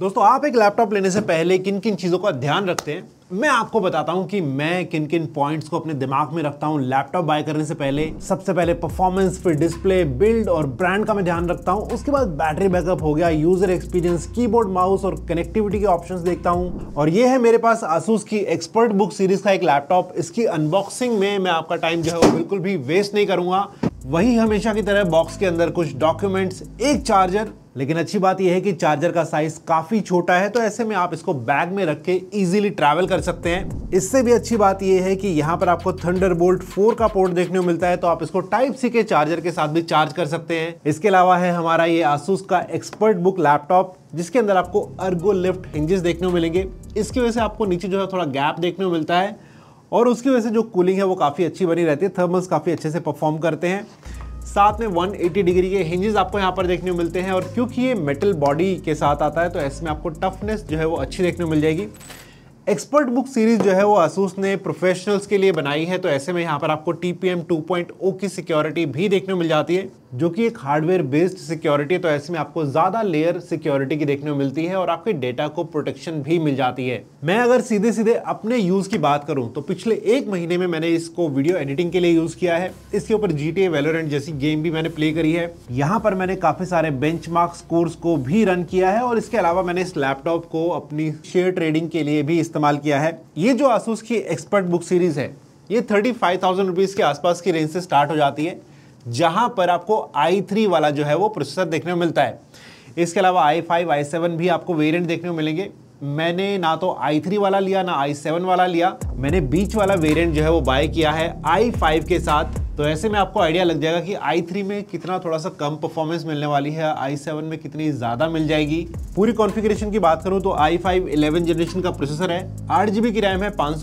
दोस्तों आप एक लैपटॉप लेने से पहले किन किन चीज़ों का ध्यान रखते हैं मैं आपको बताता हूं कि मैं किन किन पॉइंट्स को अपने दिमाग में रखता हूं लैपटॉप बाय करने से पहले सबसे पहले परफॉर्मेंस फिर डिस्प्ले बिल्ड और ब्रांड का मैं ध्यान रखता हूं उसके बाद बैटरी बैकअप हो गया यूजर एक्सपीरियंस कीबोर्ड माउस और कनेक्टिविटी के ऑप्शंस देखता हूं और ये है मेरे पास आसूस की एक्सपर्ट बुक सीरीज का एक लैपटॉप इसकी अनबॉक्सिंग में मैं आपका टाइम जो है वो बिल्कुल भी वेस्ट नहीं करूंगा वही हमेशा की तरह बॉक्स के अंदर कुछ डॉक्यूमेंट्स एक चार्जर लेकिन अच्छी बात यह है कि चार्जर का साइज काफी छोटा है तो ऐसे में आप इसको बैग में रख के इजीली ट्रैवल कर सकते हैं इससे भी अच्छी बात यह है कि यहाँ पर आपको थंडर बोल्ट फोर का पोर्ट देखने को मिलता है तो आप इसको टाइप सी के चार्जर के साथ भी चार्ज कर सकते हैं इसके अलावा है हमारा ये आसूस का एक्सपर्ट बुक लैपटॉप जिसके अंदर आपको अर्गो लिफ्ट हिंजेस देखने को मिलेंगे इसकी वजह से आपको नीचे जो है थोड़ा गैप देखने को मिलता है और उसकी वजह से जो कूलिंग है वो काफ़ी अच्छी बनी रहती है थर्मल्स काफ़ी अच्छे से परफॉर्म करते हैं साथ में 180 डिग्री के हिंजेस आपको यहाँ पर देखने को मिलते हैं और क्योंकि ये मेटल बॉडी के साथ आता है तो इसमें आपको टफनेस जो है वो अच्छी देखने को मिल जाएगी एक्सपर्ट बुक सीरीज़ जो है वो असूस ने प्रोफेशनल्स के लिए बनाई है तो ऐसे में यहाँ पर आपको टी पी oh की सिक्योरिटी भी देखने मिल जाती है जो कि एक हार्डवेयर बेस्ड सिक्योरिटी है तो ऐसे में आपको ज़्यादा लेयर सिक्योरिटी की देखने को मिलती है और आपके डेटा को प्रोटेक्शन भी मिल जाती है मैं अगर सीधे सीधे अपने यूज़ की बात करूं तो पिछले एक महीने में मैंने इसको वीडियो एडिटिंग के लिए यूज़ किया है इसके ऊपर जी टी जैसी गेम भी मैंने प्ले करी है यहाँ पर मैंने काफ़ी सारे बेंच स्कोर्स को भी रन किया है और इसके अलावा मैंने इस लैपटॉप को अपनी शेयर ट्रेडिंग के लिए भी इस्तेमाल किया है ये जो आसूस की एक्सपर्ट बुक सीरीज़ है ये थर्टी फाइव थाउजेंड रुपीज़ के आसपास की रेंज से स्टार्ट हो जाती है जहां पर आपको आई थ्री वाला जो है वो प्रोसेसर देखने को मिलता है इसके अलावा आई फाइव आई सेवन भी आपको वेरियंट देखने को मिलेंगे मैंने ना तो i3 वाला लिया ना i7 वाला लिया मैंने बीच वाला वेरिएंट जो है वो बाय किया है i5 के साथ तो ऐसे में आपको आइडिया लग जाएगा कि i3 में कितना थोड़ा सा कम परफॉर्मेंस मिलने वाली है i7 में कितनी ज़्यादा मिल जाएगी पूरी कॉन्फ़िगरेशन की बात करूँ तो i5 11 जनरेशन का प्रोसेसर है आठ जीबी की रैम है पाँच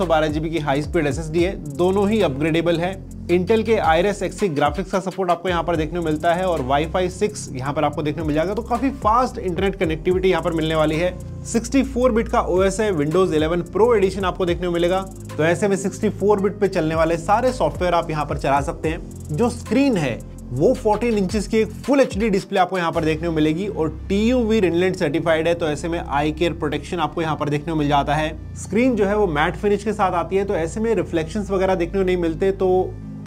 की हाई स्पीड एस है दोनों ही अपग्रेडेबल है इंटेल के आई एस एक्सी ग्राफिक्स का सपोर्ट आपको यहाँ पर देखने मिलता है और वाईफाई 6 यहाँ पर आपको देखने मिल जाएगा तो काफ़ी फास्ट इंटरनेट कनेक्टिविटी यहाँ पर मिलने वाली है 64 बिट का ओएस है विंडोज 11 प्रो एडिशन आपको देखने को मिलेगा तो ऐसे में 64 बिट पे चलने वाले सारे सॉफ्टवेयर आप यहाँ पर चला सकते हैं जो स्क्रीन है वो 14 इंचेस की एक फुल एच डिस्प्ले आपको यहाँ पर देखने को मिलेगी और T U V Rheinland certified है तो ऐसे में आई केयर प्रोटेक्शन आपको यहाँ पर देखने को मिल जाता है स्क्रीन जो है वो मैट फिनिश के साथ आती है तो ऐसे में रिफ्लेक्शन वगैरह देखने को नहीं मिलते तो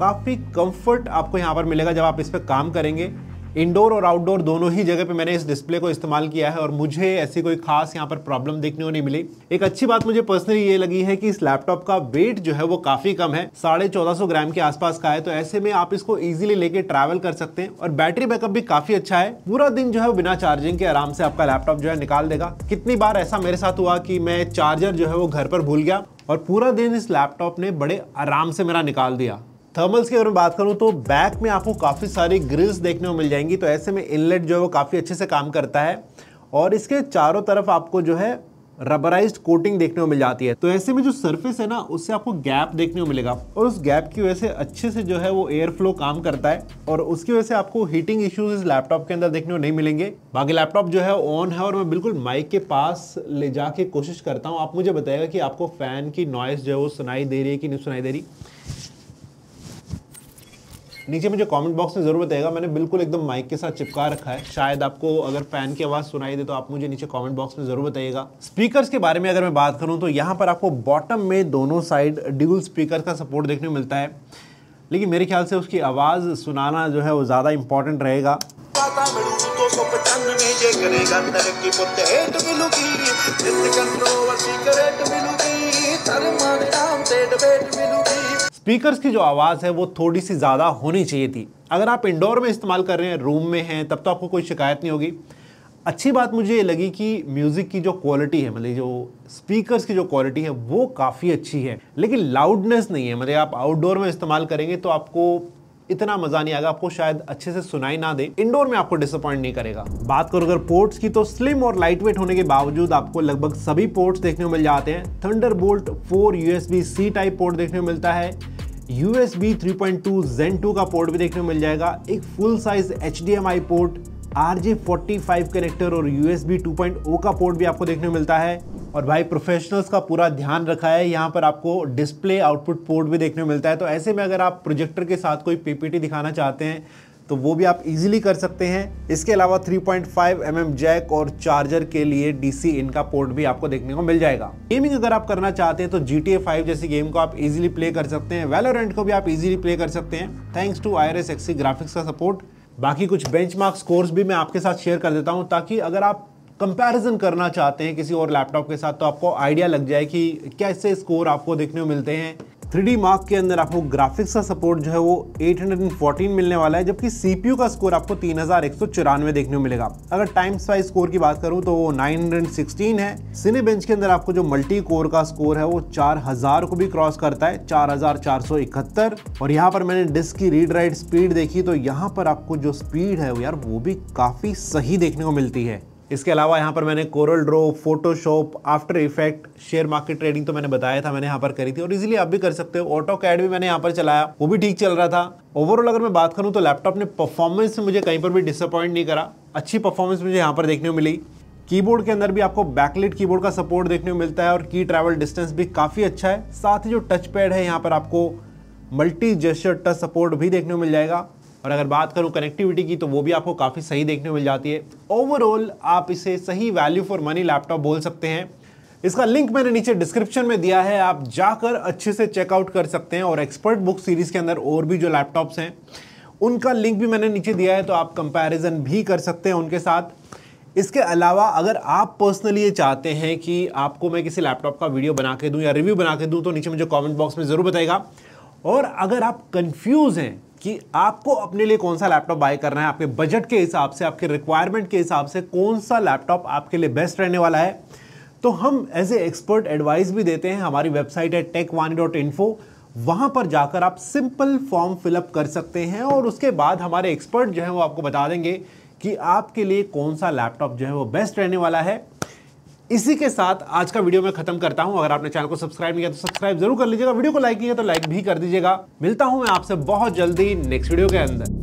काफ़ी कंफर्ट आपको यहाँ पर मिलेगा जब आप इस पर काम करेंगे इंडोर और आउटडोर दोनों ही जगह पे मैंने इस डिस्प्ले को इस्तेमाल किया है और मुझे ऐसी कोई खास यहाँ पर प्रॉब्लम देखने को नहीं मिली एक अच्छी बात मुझे पर्सनली ये लगी है कि इस लैपटॉप का वेट जो है वो काफ़ी कम है साढ़े चौदह ग्राम के आसपास का है तो ऐसे में आप इसको ईजिली लेके ट्रैवल कर सकते हैं और बैटरी बैकअप भी काफ़ी अच्छा है पूरा दिन जो है बिना चार्जिंग के आराम से आपका लैपटॉप जो है निकाल देगा कितनी बार ऐसा मेरे साथ हुआ कि मैं चार्जर जो है वो घर पर भूल गया और पूरा दिन इस लैपटॉप ने बड़े आराम से मेरा निकाल दिया थर्मल्स की अगर मैं बात करूं तो बैक में आपको काफ़ी सारी ग्रिल्स देखने को मिल जाएंगी तो ऐसे में इनलेट जो है वो काफ़ी अच्छे से काम करता है और इसके चारों तरफ आपको जो है रबराइज कोटिंग देखने को मिल जाती है तो ऐसे में जो सरफेस है ना उससे आपको गैप देखने को मिलेगा और उस गैप की वजह से अच्छे से जो है वो एयर फ्लो काम करता है और उसकी वजह से आपको हीटिंग इश्यूज इस लैपटॉप के अंदर देखने को नहीं मिलेंगे बाकी लैपटॉप जो है ऑन है और मैं बिल्कुल माइक के पास ले जाके कोशिश करता हूँ आप मुझे बताएगा कि आपको फैन की नॉइस जो है वो सुनाई दे रही है कि नहीं सुनाई दे रही नीचे मुझे कमेंट बॉक्स में ज़रूर बताएगा मैंने बिल्कुल एकदम माइक के साथ चिपका रखा है शायद आपको अगर फैन की आवाज़ सुनाई दे तो आप मुझे नीचे कमेंट बॉक्स में ज़रूर बताइएगा स्पीकर्स के बारे में अगर मैं बात करूँ तो यहाँ पर आपको बॉटम में दोनों साइड ड्यूल स्पीकर का सपोर्ट देखने को मिलता है लेकिन मेरे ख्याल से उसकी आवाज़ सुनाना जो है वो ज़्यादा इंपॉर्टेंट रहेगा स्पीकर्स की जो आवाज़ है वो थोड़ी सी ज़्यादा होनी चाहिए थी अगर आप इंडोर में इस्तेमाल कर रहे हैं रूम में हैं तब तो आपको कोई शिकायत नहीं होगी अच्छी बात मुझे ये लगी कि म्यूज़िक की जो क्वालिटी है मतलब जो स्पीकर्स की जो क्वालिटी है वो काफ़ी अच्छी है लेकिन लाउडनेस नहीं है मतलब आप आउटडोर में इस्तेमाल करेंगे तो आपको इतना मजा नहीं आएगा आपको शायद अच्छे से सुनाई ना दे इंडोर में आपको डिसअपॉइंट नहीं करेगा बात करो अगर पोर्ट्स की तो स्लिम और लाइट वेट होने के बावजूद आपको लगभग सभी पोर्ट्स देखने को मिल जाते हैं Thunderbolt four USB C type port देखने को मिलता है USB 3.2 Zen 2 का पोर्ट भी देखने को मिल जाएगा एक full size HDMI port RJ45 connector और USB 2.0 का पोर्ट भी आपको देखने को मिलता है और भाई प्रोफेशनल्स का पूरा ध्यान रखा है यहाँ पर आपको डिस्प्ले आउटपुट पोर्ट भी देखने को मिलता है तो ऐसे में अगर आप प्रोजेक्टर के साथ कोई पीपीटी दिखाना चाहते हैं तो वो भी आप इजीली कर सकते हैं इसके अलावा 3.5 पॉइंट mm जैक और चार्जर के लिए डीसी इन का पोर्ट भी आपको देखने को मिल जाएगा गेमिंग अगर आप करना चाहते हैं तो जी टी जैसी गेम को आप इजीली प्ले कर सकते हैं वेलोरेंट को भी आप इजीली प्ले कर सकते हैं thanks to Iris graphics का सपोर्ट बाकी कुछ बेंचमार्क स्कोर्स भी मैं आपके साथ शेयर कर देता हूँ ताकि अगर आप कंपैरिजन करना चाहते हैं किसी और लैपटॉप के साथ तो आपको आइडिया लग जाए कि कैसे स्कोर आपको देखने को मिलते हैं थ्री मार्क के अंदर आपको ग्राफिक्स का सपोर्ट जो है वो 814 मिलने वाला है जबकि सीपीयू का स्कोर आपको तीन देखने को मिलेगा अगर टाइम्स वाइज स्कोर की बात करूं तो वो 916 है सिने बेंच के अंदर आपको जो मल्टी कोर का स्कोर है वो 4000 को भी क्रॉस करता है 4471 और यहाँ पर मैंने डिस्क की रीड राइट स्पीड देखी तो यहाँ पर आपको जो स्पीड है वो यार वो भी काफी सही देखने को मिलती है इसके अलावा यहाँ पर मैंने Corel draw Photoshop after effect share market trading तो मैंने बताया था मैंने यहाँ पर करी थी और इजीली आप भी कर सकते हो ऑटो कैड भी मैंने यहाँ पर चलाया वो भी ठीक चल रहा था ओवरऑल अगर मैं बात करूँ तो लैपटॉप ने परफॉर्मेंस में मुझे कहीं पर भी डिसअपॉइंट नहीं करा अच्छी परफॉर्मेंस मुझे यहाँ पर देखने को मिली कीबोर्ड के अंदर भी आपको बैकलेट कीबोर्ड का सपोर्ट देखने को मिलता है और की ट्रैवल डिस्टेंस भी काफ़ी अच्छा है साथ ही जो टच पैड है यहाँ पर आपको मल्टी जेस्टर टच सपोर्ट भी देखने को मिल जाएगा और अगर बात करूँ कनेक्टिविटी की तो वो भी आपको काफ़ी सही देखने मिल जाती है ओवरऑल आप इसे सही वैल्यू फॉर मनी लैपटॉप बोल सकते हैं इसका लिंक मैंने नीचे डिस्क्रिप्शन में दिया है आप जाकर अच्छे से चेकआउट कर सकते हैं और एक्सपर्ट बुक सीरीज़ के अंदर और भी जो लैपटॉप्स हैं उनका लिंक भी मैंने नीचे दिया है तो आप कंपैरिजन भी कर सकते हैं उनके साथ इसके अलावा अगर आप पर्सनली ये चाहते हैं कि आपको मैं किसी लैपटॉप का वीडियो बना के दूँ या रिव्यू बना के दूँ तो नीचे मुझे कॉमेंट बॉक्स में ज़रूर बताएगा और अगर आप कन्फ्यूज़ हैं कि आपको अपने लिए कौन सा लैपटॉप बाय करना है आपके बजट के हिसाब से आपके रिक्वायरमेंट के हिसाब से कौन सा लैपटॉप आपके लिए बेस्ट रहने वाला है तो हम एज ए एक्सपर्ट एडवाइस भी देते हैं हमारी वेबसाइट है टेक वानी डॉट इन्फो वहाँ पर जाकर आप सिंपल फॉर्म फिलअप कर सकते हैं और उसके बाद हमारे एक्सपर्ट जो है वो आपको बता देंगे कि आपके लिए कौन सा लैपटॉप जो है वो बेस्ट रहने वाला है इसी के साथ आज का वीडियो मैं खत्म करता हूं अगर आपने चैनल को सब्सक्राइब नहीं किया तो सब्सक्राइब जरूर कर लीजिएगा वीडियो को लाइक किया तो लाइक भी कर दीजिएगा मिलता हूं मैं आपसे बहुत जल्दी नेक्स्ट वीडियो के अंदर